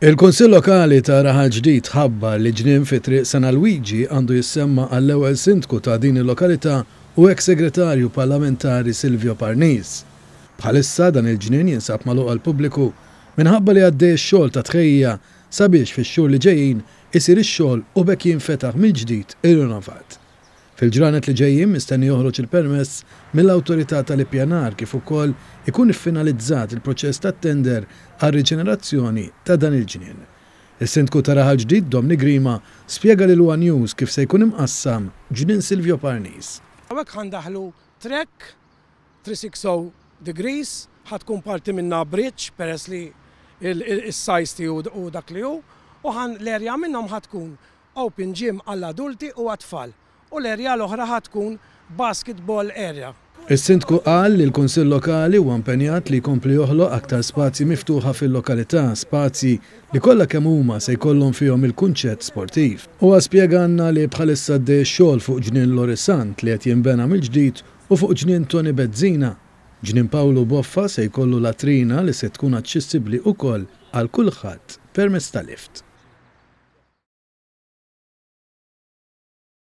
Il-Konsil Lokali ta' Raħal Ġdid ħabba li ġnien fi Sena San Luigi għandu jissemma għall-ewwel sindku ta' din il-lokalità u eks-segretarju parlamentari Silvio Parnis. Bħalissa dan il-ġnien jinsab maluq għal-pubbliku minħabba li għaddej xogħol ta' tħejja sabiex fix-xhur li ġejjin isir ix-xogħol u bekk jinfetaħ mill-ġdid il-rinovat. Fil-ġranet li ġejjin mistenni joħroġ il-permess mill-awtorità tal-ippjanar kif ukoll ikun iffinalizzat il-proċess tat-tender għal riġenerazzjoni ta' dan il-ġnien. is sindku ta' raħal ġdid Domni Grima spjega lil One News kif se jkun imqassam ġnien Silvio Parnis. Għawek ħandaħlu trek 360 degrees, ħatkun parti minna bridge peress li is sajs u dak li hu, u ħan l-erja minnhom ħatkun open gym għall-adulti u għat-tfal u l-erja l-oħra ħatkun basketball area. Is-sindku qal li l-Kunsill Lokali huwa impenjat li jkompli joħloq aktar spazji miftuħa fil-lokalità, spazji li kollha kemm huma se jkollhom fihom il-kunċett sportiv. Huwa spjeganna li bħalissa d xogħol fuq ġnien Lorisant li qed jinbena mill-ġdid u fuq ġnien Toni Bezzina. Ġnien Pawlu Boffa se jkollu latrina li se tkun aċċessibbli wkoll għal kulħadd permezz tal-lift.